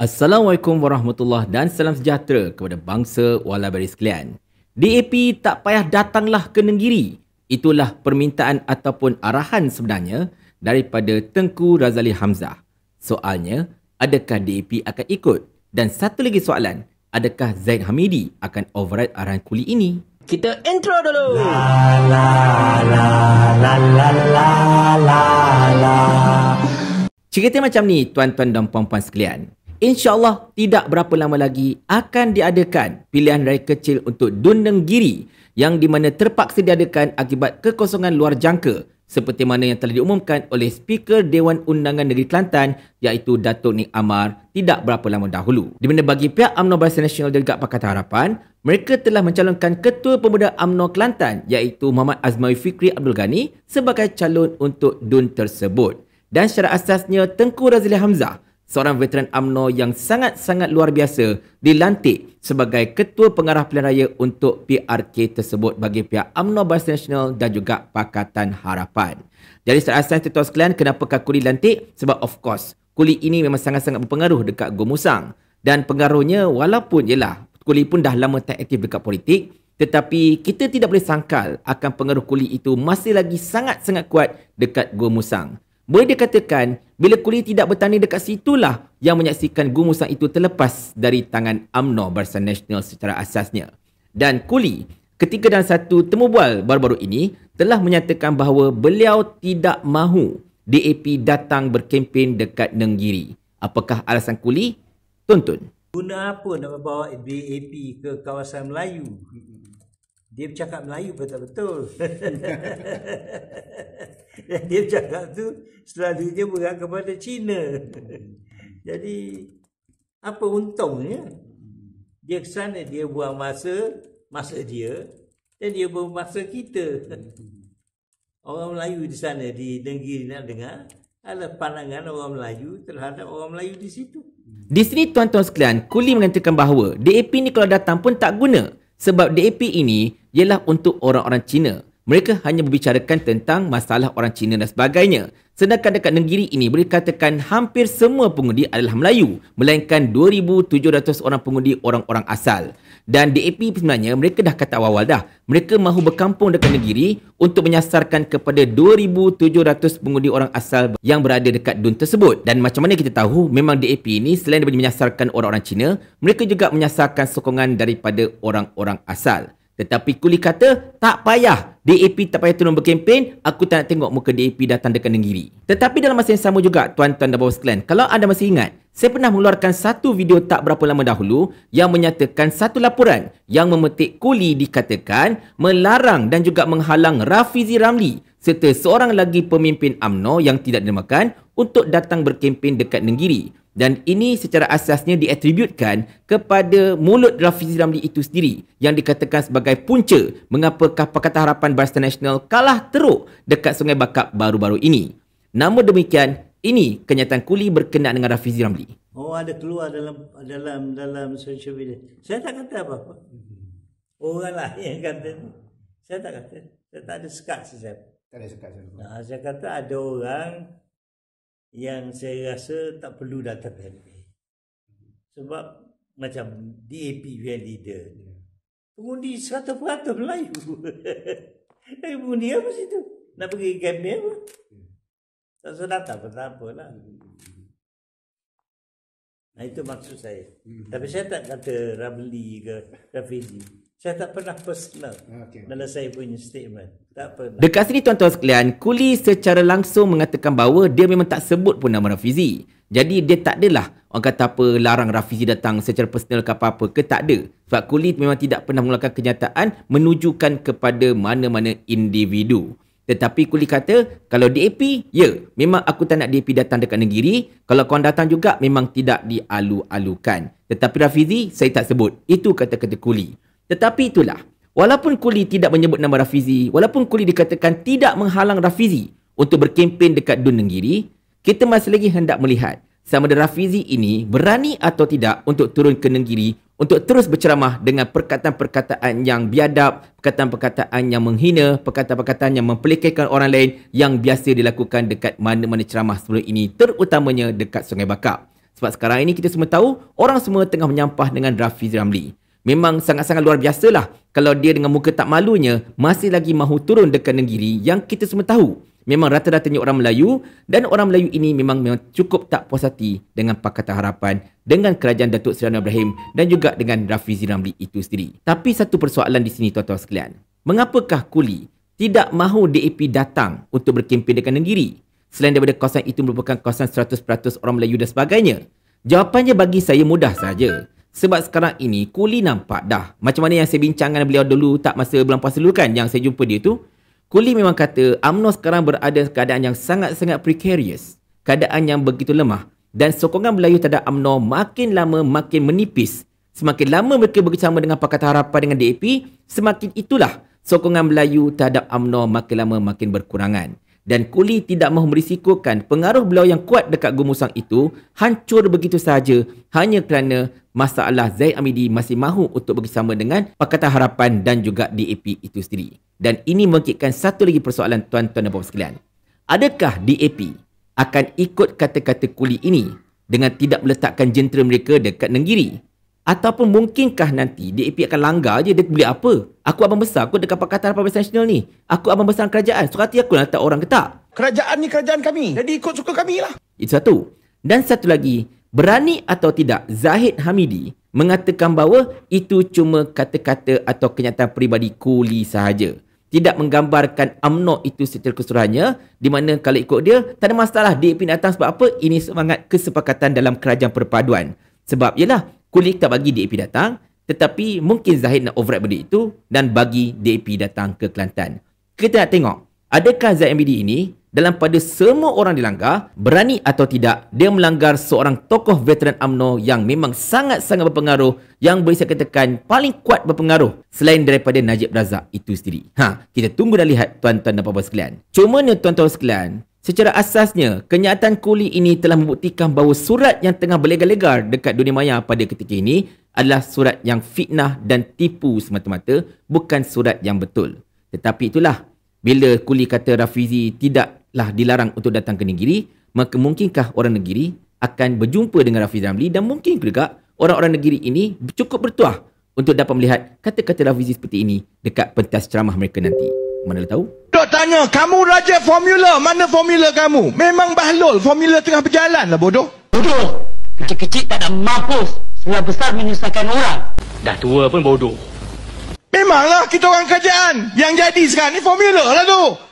Assalamualaikum warahmatullahi dan salam sejahtera kepada bangsa walabari sekalian. DAP tak payah datanglah ke negeri. Itulah permintaan ataupun arahan sebenarnya daripada Tengku Razali Hamzah. Soalnya, adakah DAP akan ikut? Dan satu lagi soalan, adakah Zain Hamidi akan override arahan kuli ini? Kita intro dulu. La la la la la la la. la. Cerita macam ni tuan-tuan dan puan-puan sekalian. InsyaAllah tidak berapa lama lagi akan diadakan pilihan raya kecil untuk Dundeng Giri yang di mana terpaksa diadakan akibat kekosongan luar jangka seperti mana yang telah diumumkan oleh Speaker Dewan Undangan Negeri Kelantan iaitu Datuk Nik Amar tidak berapa lama dahulu. Di mana bagi pihak UMNO Barisan Nasional dan Pakatan Harapan, mereka telah mencalonkan Ketua Pemuda UMNO Kelantan iaitu Muhammad Azmawi Fikri Abdul Ghani sebagai calon untuk DUN tersebut. Dan secara asasnya Tengku Razli Hamzah seorang veteran Amno yang sangat-sangat luar biasa dilantik sebagai ketua pengarah pilihan raya untuk PRK tersebut bagi pihak Amno Barisan Nasional dan juga Pakatan Harapan. Jadi secara asas tuan-tuan sekalian kenapa Kuli dilantik? Sebab of course Kuli ini memang sangat-sangat berpengaruh dekat Gomusang dan pengaruhnya walaupun ialah Kuli pun dah lama tak aktif dekat politik tetapi kita tidak boleh sangkal akan pengaruh Kuli itu masih lagi sangat-sangat kuat dekat Gomusang. Boleh dikatakan, bila kuli tidak bertani dekat situlah yang menyaksikan gumusan itu terlepas dari tangan Amno Barisan Nasional secara asasnya. Dan kuli, ketika dalam satu temubual baru-baru ini, telah menyatakan bahawa beliau tidak mahu DAP datang berkempen dekat Nenggiri. Apakah alasan kuli? Tonton. Guna apa nak bawa DAP ke kawasan Melayu? dia bercakap Melayu betul-betul. Dan dia bercakap tu selalu selalunya berat kepada Cina. Jadi apa untungnya? Dia ke sana dia buang masa, masa dia dan dia buang masa kita. Orang Melayu di sana di negeri nak dengar ada pandangan orang Melayu terhadap orang Melayu di situ. Di sini tuan-tuan sekalian, Kuli mengatakan bahawa DAP ni kalau datang pun tak guna sebab DAP ini ialah untuk orang-orang Cina. Mereka hanya membicarakan tentang masalah orang Cina dan sebagainya. Sedangkan dekat negeri ini boleh katakan hampir semua pengundi adalah Melayu melainkan 2,700 orang pengundi orang-orang asal. Dan DAP sebenarnya mereka dah kata awal-awal dah mereka mahu berkampung dekat negeri untuk menyasarkan kepada 2,700 pengundi orang asal yang berada dekat dun tersebut. Dan macam mana kita tahu memang DAP ini selain daripada menyasarkan orang-orang Cina mereka juga menyasarkan sokongan daripada orang-orang asal. Tetapi kuli kata, tak payah. DAP tak payah turun berkempen, aku tak nak tengok muka DAP datang dekat negeri. Tetapi dalam masa yang sama juga, tuan-tuan dan bawah sekalian, kalau anda masih ingat, saya pernah mengeluarkan satu video tak berapa lama dahulu yang menyatakan satu laporan yang memetik kuli dikatakan melarang dan juga menghalang Rafizi Ramli serta seorang lagi pemimpin AMNO yang tidak dinamakan untuk datang berkempen dekat Nenggiri. Dan ini secara asasnya diatributkan kepada mulut Rafizi Ramli itu sendiri yang dikatakan sebagai punca mengapa Pakatan Harapan Barisan Nasional kalah teruk dekat Sungai Bakap baru-baru ini. Namun demikian, ini kenyataan kuli berkenaan dengan Rafizi Ramli. Oh ada keluar dalam dalam dalam social media. Saya tak kata apa-apa. Orang lain yang kata tu. Saya tak kata. Saya tak ada sekat sesiapa. Tak ada sekat sesiapa. Nah, saya kata ada orang yang saya rasa tak perlu datang ke MP. Sebab macam DAP yang leader. Pengundi satu 100% Melayu. Pengundi apa situ? Nak pergi ke apa? Tak sunat tak pernah apa lah. Nah itu maksud saya. Hmm. Tapi saya tak kata Ramli ke Rafizi. Saya tak pernah personal okay. dalam saya punya statement. Tak pernah. Dekat sini tuan-tuan sekalian, Kuli secara langsung mengatakan bahawa dia memang tak sebut pun nama Rafizi. Jadi dia tak adalah orang kata apa larang Rafizi datang secara personal ke apa-apa ke tak ada. Sebab Kuli memang tidak pernah mengeluarkan kenyataan menunjukkan kepada mana-mana individu. Tetapi kuli kata, kalau DAP, ya, memang aku tak nak DAP datang dekat negeri. Kalau kau datang juga, memang tidak dialu-alukan. Tetapi Rafizi, saya tak sebut. Itu kata-kata kuli. Tetapi itulah, walaupun kuli tidak menyebut nama Rafizi, walaupun kuli dikatakan tidak menghalang Rafizi untuk berkempen dekat Dun Negeri, kita masih lagi hendak melihat sama ada Rafizi ini berani atau tidak untuk turun ke Negeri untuk terus berceramah dengan perkataan-perkataan yang biadab, perkataan-perkataan yang menghina, perkataan-perkataan yang mempelikkan orang lain yang biasa dilakukan dekat mana-mana ceramah sebelum ini, terutamanya dekat Sungai Bakar. Sebab sekarang ini kita semua tahu, orang semua tengah menyampah dengan Rafi Ramli. Memang sangat-sangat luar biasalah kalau dia dengan muka tak malunya masih lagi mahu turun dekat negeri yang kita semua tahu memang rata-ratanya orang Melayu dan orang Melayu ini memang memang cukup tak puas hati dengan Pakatan Harapan dengan kerajaan Datuk Seri Anwar Ibrahim dan juga dengan Rafizi Ramli itu sendiri. Tapi satu persoalan di sini tuan-tuan sekalian. Mengapakah Kuli tidak mahu DAP datang untuk berkempen dengan negeri selain daripada kawasan itu merupakan kawasan 100% orang Melayu dan sebagainya? Jawapannya bagi saya mudah saja. Sebab sekarang ini Kuli nampak dah macam mana yang saya bincangkan beliau dulu tak masa bulan puasa dulu kan yang saya jumpa dia tu Kuli memang kata UMNO sekarang berada keadaan yang sangat-sangat precarious. Keadaan yang begitu lemah. Dan sokongan Melayu terhadap UMNO makin lama makin menipis. Semakin lama mereka bekerjasama dengan Pakatan Harapan dengan DAP, semakin itulah sokongan Melayu terhadap UMNO makin lama makin berkurangan dan kuli tidak mahu merisikokan pengaruh beliau yang kuat dekat Gumusang itu hancur begitu sahaja hanya kerana masalah Zaid Amidi masih mahu untuk bersama dengan Pakatan Harapan dan juga DAP itu sendiri. Dan ini mengkitkan satu lagi persoalan tuan-tuan dan puan sekalian. Adakah DAP akan ikut kata-kata kuli ini dengan tidak meletakkan jentera mereka dekat Nenggiri Ataupun mungkinkah nanti DAP akan langgar je dia boleh apa? Aku abang besar aku dekat Pakatan Republik Nasional ni. Aku abang besar kerajaan. So hati aku nak lah letak orang ke tak? Kerajaan ni kerajaan kami. Jadi ikut suka kami lah. Itu satu. Dan satu lagi, berani atau tidak Zahid Hamidi mengatakan bahawa itu cuma kata-kata atau kenyataan peribadi kuli sahaja. Tidak menggambarkan UMNO itu secara keseluruhannya di mana kalau ikut dia, tak ada masalah DAP nak datang sebab apa? Ini semangat kesepakatan dalam kerajaan perpaduan. Sebab ialah Kulik tak bagi DAP datang tetapi mungkin Zahid nak override benda itu dan bagi DAP datang ke Kelantan. Kita nak tengok adakah ZMBD ini dalam pada semua orang dilanggar berani atau tidak dia melanggar seorang tokoh veteran UMNO yang memang sangat-sangat berpengaruh yang boleh saya katakan paling kuat berpengaruh selain daripada Najib Razak itu sendiri. Ha, kita tunggu dan lihat tuan-tuan dan puan-puan sekalian. Cuma ni tuan-tuan sekalian, Secara asasnya, kenyataan kuli ini telah membuktikan bahawa surat yang tengah berlegar-legar dekat dunia maya pada ketika ini adalah surat yang fitnah dan tipu semata-mata, bukan surat yang betul. Tetapi itulah, bila kuli kata Rafizi tidaklah dilarang untuk datang ke negeri, maka mungkinkah orang negeri akan berjumpa dengan Rafizi Ramli dan mungkin juga orang-orang negeri ini cukup bertuah untuk dapat melihat kata-kata Rafizi seperti ini dekat pentas ceramah mereka nanti. Mana dia tahu? Dok tanya, kamu raja formula. Mana formula kamu? Memang bahlul. Formula tengah berjalan lah bodoh. Bodoh! Kecil-kecil tak ada mampus. Sebelah besar menyusahkan orang. Dah tua pun bodoh. Memanglah kita orang kerajaan. Yang jadi sekarang ni formula lah tu.